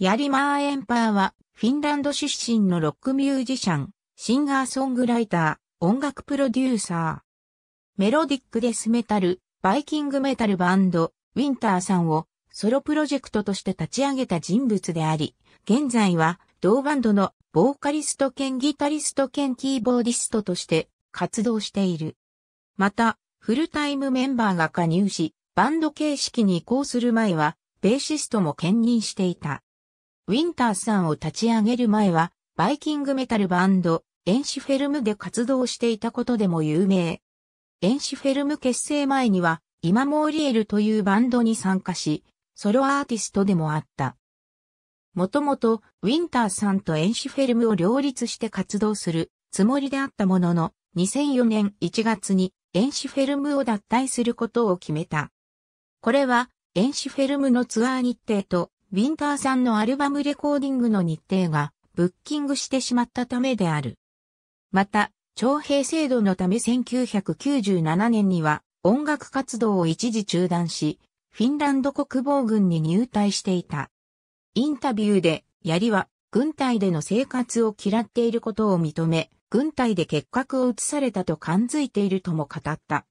ヤリマーエンパーは、フィンランド出身のロックミュージシャン、シンガーソングライター、音楽プロデューサー。メロディックデスメタル、バイキングメタルバンド、ウィンターさんをソロプロジェクトとして立ち上げた人物であり、現在は同バンドのボーカリスト兼ギタリスト兼キーボーディストとして活動している。また、フルタイムメンバーが加入し、バンド形式に移行する前は、ベーシストも兼任していた。ウィンターさんを立ち上げる前は、バイキングメタルバンド、エンシフェルムで活動していたことでも有名。エンシフェルム結成前には、イマモーリエルというバンドに参加し、ソロアーティストでもあった。もともと、ウィンターさんとエンシフェルムを両立して活動するつもりであったものの、2004年1月にエンシフェルムを脱退することを決めた。これは、エンシフェルムのツアー日程とウィンターさんのアルバムレコーディングの日程がブッキングしてしまったためである。また、徴兵制度のため1997年には音楽活動を一時中断し、フィンランド国防軍に入隊していた。インタビューで、槍は軍隊での生活を嫌っていることを認め、軍隊で結核を移されたと感づいているとも語った。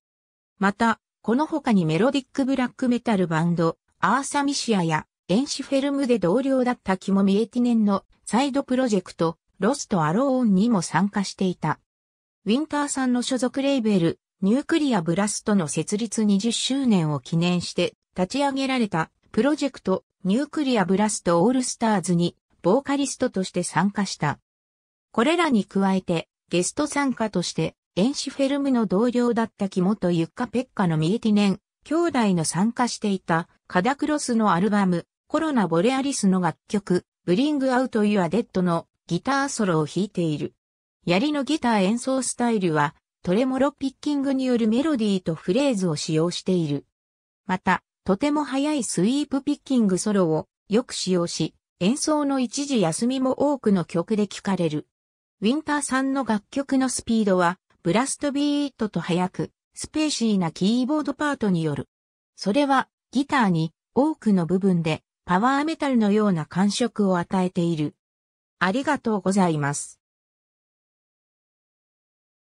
また、この他にメロディックブラックメタルバンド、アーサミシアや電子フェルムで同僚だったキモミエティネンのサイドプロジェクト、ロストアローオンにも参加していた。ウィンターさんの所属レーベル、ニュークリアブラストの設立20周年を記念して立ち上げられたプロジェクト、ニュークリアブラストオールスターズにボーカリストとして参加した。これらに加えてゲスト参加として電子フェルムの同僚だったキモとユッカペッカのミエティネン兄弟の参加していたカダクロスのアルバムコロナ・ボレアリスの楽曲、ブリング・アウト・ユア・デッドのギターソロを弾いている。槍のギター演奏スタイルは、トレモロピッキングによるメロディーとフレーズを使用している。また、とても速いスイープピッキングソロをよく使用し、演奏の一時休みも多くの曲で聴かれる。ウィンターさんの楽曲のスピードは、ブラストビートと速く、スペーシーなキーボードパートによる。それは、ギターに多くの部分でパワーメタルのような感触を与えている。ありがとうございます。